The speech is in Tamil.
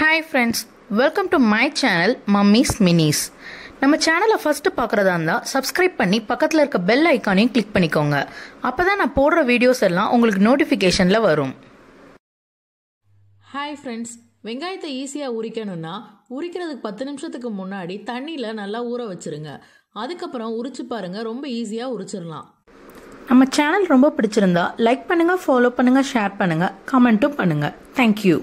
hi friends welcome to my channel mummy's minis நம்ம சேனலை ஃபஸ்ட்டு பார்க்குறதா இருந்தால் சப்ஸ்கிரைப் பண்ணி பக்கத்தில் இருக்க பெல் ஐக்கானையும் கிளிக் பண்ணிக்கோங்க அப்போ தான் நான் போடுற வீடியோஸ் எல்லாம் உங்களுக்கு நோட்டிஃபிகேஷனில் வரும் ஹாய் ஃப்ரெண்ட்ஸ் வெங்காயத்தை ஈஸியாக உரிக்கணும்னா உரிக்கிறதுக்கு பத்து நிமிஷத்துக்கு முன்னாடி தண்ணியில் நல்லா ஊற வச்சுருங்க அதுக்கப்புறம் உரிச்சு பாருங்கள் ரொம்ப ஈஸியாக உரிச்சிடலாம் நம்ம சேனல் ரொம்ப பிடிச்சிருந்தா லைக் பண்ணுங்கள் ஃபாலோ பண்ணுங்கள் ஷேர் பண்ணுங்கள் கமெண்ட்டும் பண்ணுங்கள் தேங்க்யூ